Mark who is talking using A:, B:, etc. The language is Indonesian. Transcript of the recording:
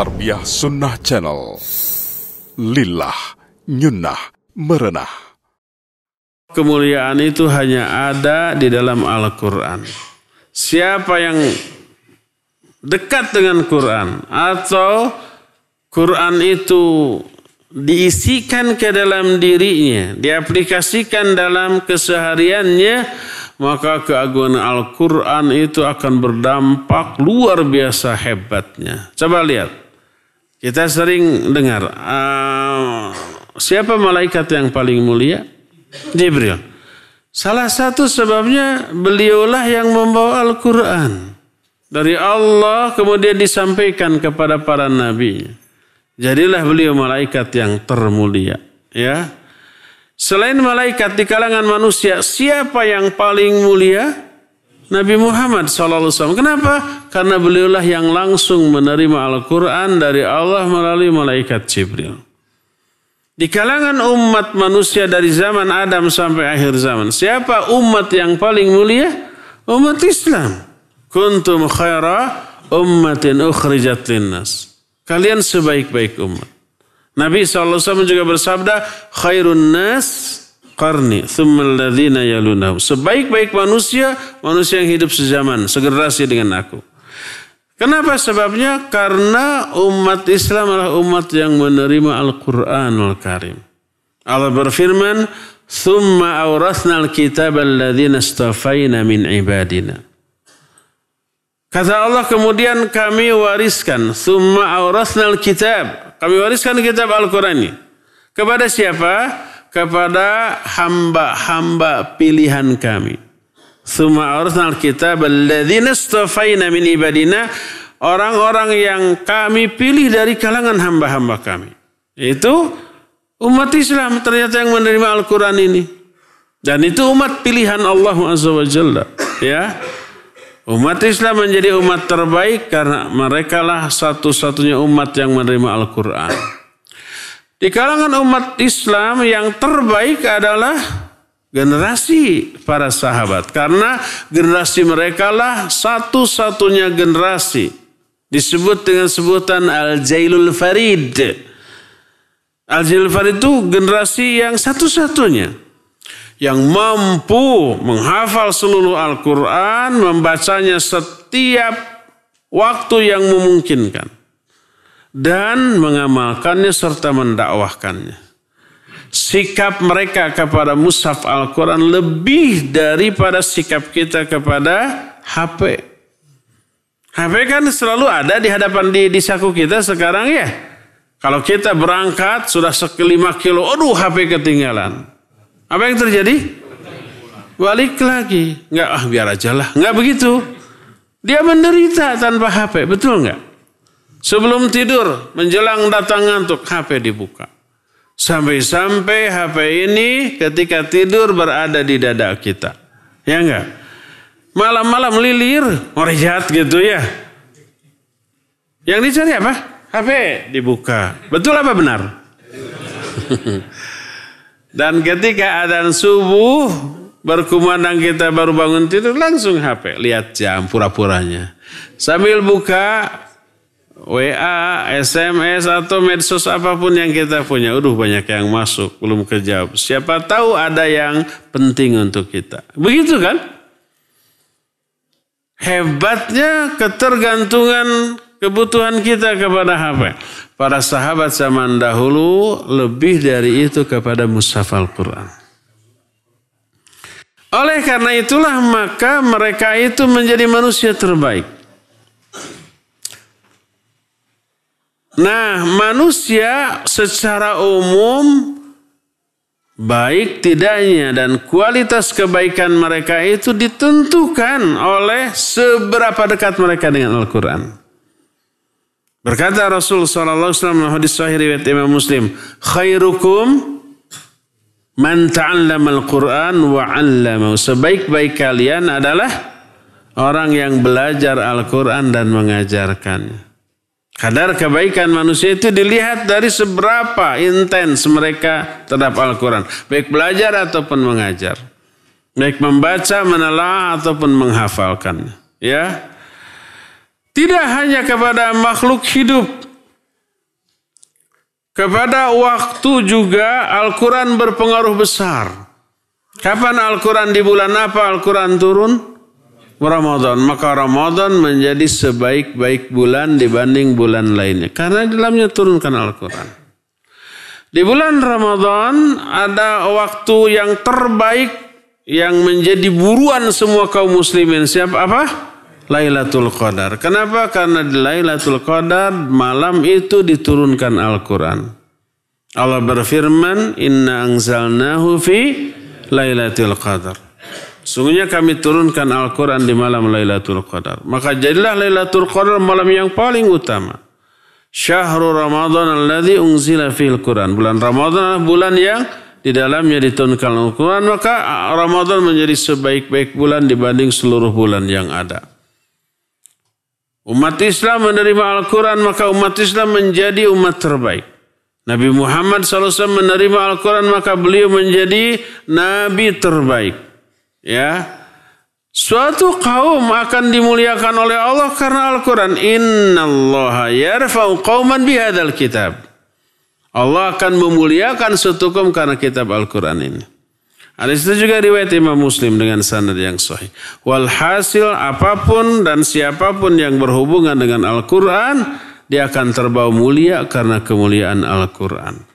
A: Tarbiyah Sunnah Channel. Lillah, nyunnah, merenah. Kemuliaan itu hanya ada di dalam Al-Quran. Siapa yang dekat dengan Quran atau Quran itu diisikan ke dalam dirinya, diaplikasikan dalam kesehariannya, maka keagungan Al-Quran itu akan berdampak luar biasa hebatnya. Coba lihat. Kita sering dengar uh, siapa malaikat yang paling mulia? Jibril. Salah satu sebabnya beliaulah yang membawa Al-Qur'an. Dari Allah kemudian disampaikan kepada para nabi. Jadilah beliau malaikat yang termulia, ya. Selain malaikat di kalangan manusia, siapa yang paling mulia? Nabi Muhammad SAW. Kenapa? Karena beliaulah yang langsung menerima Al-Quran dari Allah melalui malaikat Jibril. Di kalangan umat manusia dari zaman Adam sampai akhir zaman. Siapa umat yang paling mulia? Umat Islam. Kuntum khaira ummatin ukhrijat linnas. Kalian sebaik-baik umat. Nabi SAW juga bersabda, khairun nas qarni thumma alladhina yalunahu. Sebaik-baik manusia, manusia yang hidup sezaman, segenerasi dengan aku. Kenapa sebabnya? Karena umat Islam adalah umat yang menerima al al Karim. Allah berfirman, ثم أورثنا kitab aladina استفينا min ibadina. Kata Allah kemudian kami wariskan summa aurasnal kitab. Kami wariskan kitab Al-Qur'an ini. Kepada siapa? kepada hamba-hamba pilihan kami. Suma arsalnal kita beladina, min ibadina orang-orang yang kami pilih dari kalangan hamba-hamba kami. Itu umat Islam ternyata yang menerima Al-Qur'an ini. Dan itu umat pilihan Allah Azza wa Jalla, ya. Umat Islam menjadi umat terbaik karena merekalah satu-satunya umat yang menerima Al-Qur'an. Di kalangan umat Islam yang terbaik adalah generasi para sahabat. Karena generasi mereka lah satu-satunya generasi. Disebut dengan sebutan Al-Jailul Farid. Al-Jailul Farid itu generasi yang satu-satunya. Yang mampu menghafal seluruh Al-Quran, membacanya setiap waktu yang memungkinkan dan mengamalkannya serta mendakwahkannya. Sikap mereka kepada mushaf Al-Quran lebih daripada sikap kita kepada HP. HP kan selalu ada di hadapan di, di saku kita sekarang ya. Kalau kita berangkat sudah sekelima kilo, aduh HP ketinggalan. Apa yang terjadi? Balik lagi. Enggak, ah biar aja lah. Enggak begitu. Dia menderita tanpa HP, betul enggak? Sebelum tidur, menjelang datang ngantuk, HP dibuka. Sampai-sampai HP ini ketika tidur berada di dada kita. Ya enggak? Malam-malam lilir, merihat gitu ya. Yang dicari apa? HP dibuka. Betul apa benar? Dan ketika adan subuh berkumandang kita baru bangun tidur langsung HP lihat jam pura-puranya. Sambil buka WA, SMS atau medsos apapun yang kita punya. Udah banyak yang masuk, belum kejawab. Siapa tahu ada yang penting untuk kita. Begitu kan? Hebatnya ketergantungan kebutuhan kita kepada HP. Para sahabat zaman dahulu lebih dari itu kepada mushaf Al-Quran. Oleh karena itulah maka mereka itu menjadi manusia terbaik. Nah, manusia secara umum baik tidaknya dan kualitas kebaikan mereka itu ditentukan oleh seberapa dekat mereka dengan Al-Quran. Berkata Rasul SAW wasallam hadis sahih riwayat Imam Muslim, khairukum man ta'allama al-Quran wa 'allamahu. Sebaik-baik kalian adalah orang yang belajar Al-Quran dan mengajarkannya. Kadar kebaikan manusia itu dilihat dari seberapa intens mereka terhadap Al-Quran. Baik belajar ataupun mengajar. Baik membaca, menelaah ataupun menghafalkan. Ya. Tidak hanya kepada makhluk hidup. Kepada waktu juga Al-Quran berpengaruh besar. Kapan Al-Quran di bulan apa Al-Quran turun? Ramadan. Maka Ramadan menjadi sebaik-baik bulan dibanding bulan lainnya. Karena di dalamnya turunkan Al-Quran. Di bulan Ramadan ada waktu yang terbaik yang menjadi buruan semua kaum muslimin. Siapa apa? Lailatul Qadar. Kenapa? Karena di Lailatul Qadar malam itu diturunkan Al-Quran. Allah berfirman, Inna angzalnahu fi Lailatul Qadar. Sungguhnya kami turunkan Al-Quran di malam Lailatul Qadar. Maka jadilah Lailatul Qadar malam yang paling utama. Syahrul Ramadan alladhi unzila fil Quran. Bulan Ramadan adalah bulan yang di dalamnya diturunkan Al-Quran. Maka Ramadan menjadi sebaik-baik bulan dibanding seluruh bulan yang ada. Umat Islam menerima Al-Quran maka umat Islam menjadi umat terbaik. Nabi Muhammad SAW menerima Al-Quran maka beliau menjadi Nabi terbaik. Ya. Suatu kaum akan dimuliakan oleh Allah karena Al-Quran. Innallaha yarfa'u bihadal kitab. Allah akan memuliakan suatu kaum karena kitab Al-Quran ini. Ada itu juga riwayat Imam Muslim dengan sanad yang sahih. Walhasil apapun dan siapapun yang berhubungan dengan Al-Quran, dia akan terbawa mulia karena kemuliaan Al-Quran.